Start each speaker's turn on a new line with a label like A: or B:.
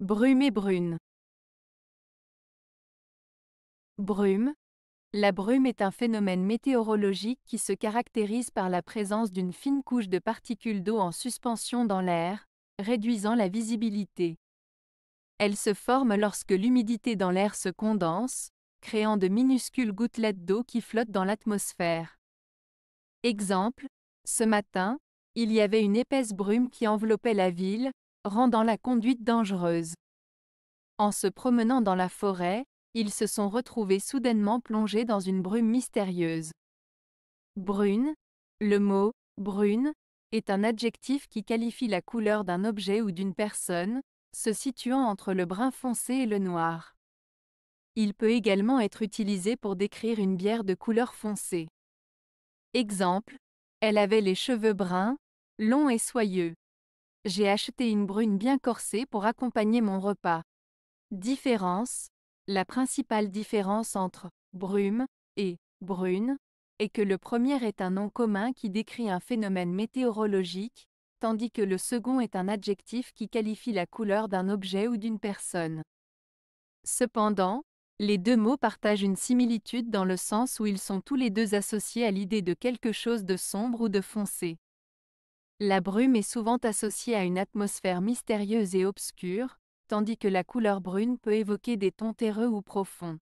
A: Brume et brune.
B: Brume. La brume est un phénomène météorologique qui se caractérise par la présence d'une fine couche de particules d'eau en suspension dans l'air, réduisant la visibilité. Elle se forme lorsque l'humidité dans l'air se condense, créant de minuscules gouttelettes d'eau qui flottent dans l'atmosphère. Exemple, ce matin, il y avait une épaisse brume qui enveloppait la ville, rendant la conduite dangereuse. En se promenant dans la forêt, ils se sont retrouvés soudainement plongés dans une brume mystérieuse. Brune, le mot brune est un adjectif qui qualifie la couleur d'un objet ou d'une personne, se situant entre le brun foncé et le noir. Il peut également être utilisé pour décrire une bière de couleur foncée. Exemple, elle avait les cheveux bruns, longs et soyeux j'ai acheté une brune bien corsée pour accompagner mon repas. Différence La principale différence entre brume et brune est que le premier est un nom commun qui décrit un phénomène météorologique, tandis que le second est un adjectif qui qualifie la couleur d'un objet ou d'une personne. Cependant, les deux mots partagent une similitude dans le sens où ils sont tous les deux associés à l'idée de quelque chose de sombre ou de foncé. La brume est souvent associée à une atmosphère mystérieuse et obscure, tandis que la couleur brune peut évoquer des tons terreux ou profonds.